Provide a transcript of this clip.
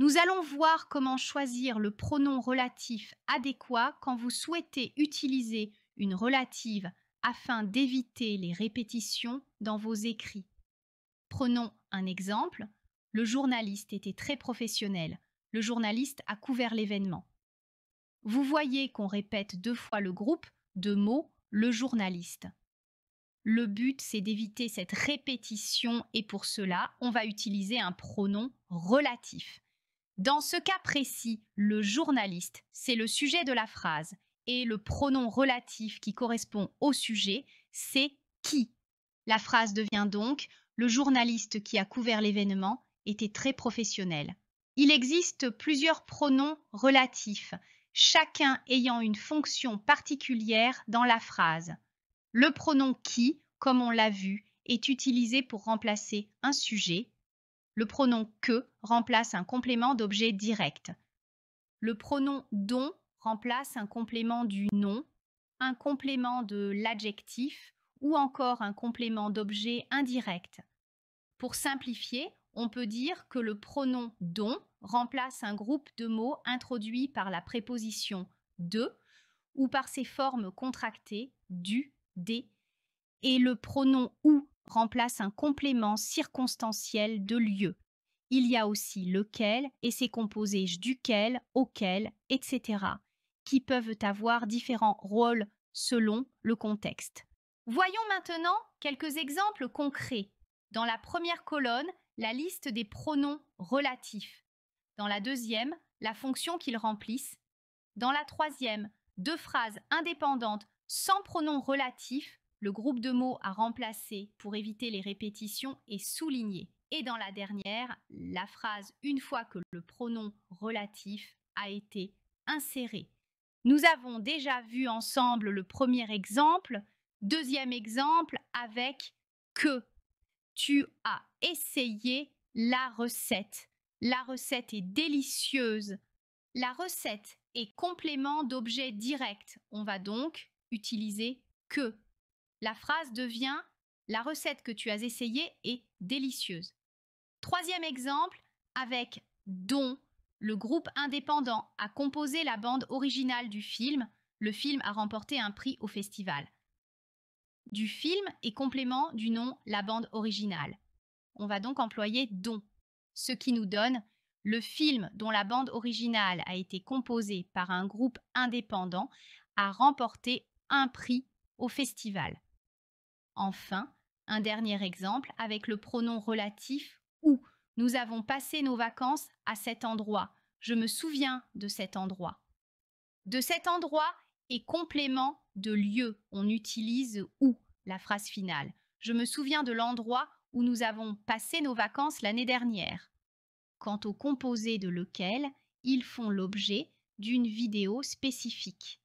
Nous allons voir comment choisir le pronom relatif adéquat quand vous souhaitez utiliser une relative afin d'éviter les répétitions dans vos écrits. Prenons un exemple. Le journaliste était très professionnel. Le journaliste a couvert l'événement. Vous voyez qu'on répète deux fois le groupe de mots le journaliste. Le but, c'est d'éviter cette répétition et pour cela, on va utiliser un pronom relatif. Dans ce cas précis, le journaliste, c'est le sujet de la phrase et le pronom relatif qui correspond au sujet, c'est qui. La phrase devient donc le journaliste qui a couvert l'événement était très professionnel. Il existe plusieurs pronoms relatifs, chacun ayant une fonction particulière dans la phrase. Le pronom qui, comme on l'a vu, est utilisé pour remplacer un sujet, le pronom que remplace un complément d'objet direct. Le pronom dont remplace un complément du nom, un complément de l'adjectif ou encore un complément d'objet indirect. Pour simplifier, on peut dire que le pronom dont remplace un groupe de mots introduit par la préposition de ou par ses formes contractées du, des, et le pronom ou remplace un complément circonstanciel de lieu. Il y a aussi lequel et ses composés duquel, auquel, etc., qui peuvent avoir différents rôles selon le contexte. Voyons maintenant quelques exemples concrets. Dans la première colonne, la liste des pronoms relatifs. Dans la deuxième, la fonction qu'ils remplissent. Dans la troisième, deux phrases indépendantes sans pronoms relatifs le groupe de mots à remplacer pour éviter les répétitions est souligné. Et dans la dernière, la phrase une fois que le pronom relatif a été inséré. Nous avons déjà vu ensemble le premier exemple, deuxième exemple avec que. Tu as essayé la recette. La recette est délicieuse. La recette est complément d'objet direct. On va donc utiliser que. La phrase devient La recette que tu as essayée est délicieuse. Troisième exemple, avec Don, le groupe indépendant a composé la bande originale du film. Le film a remporté un prix au festival. Du film est complément du nom La bande originale. On va donc employer Don, ce qui nous donne le film dont la bande originale a été composée par un groupe indépendant a remporté un prix au festival. Enfin, un dernier exemple avec le pronom relatif ou. Nous avons passé nos vacances à cet endroit. Je me souviens de cet endroit. De cet endroit est complément de lieu. On utilise où la phrase finale. Je me souviens de l'endroit où nous avons passé nos vacances l'année dernière. Quant au composé de lequel, ils font l'objet d'une vidéo spécifique.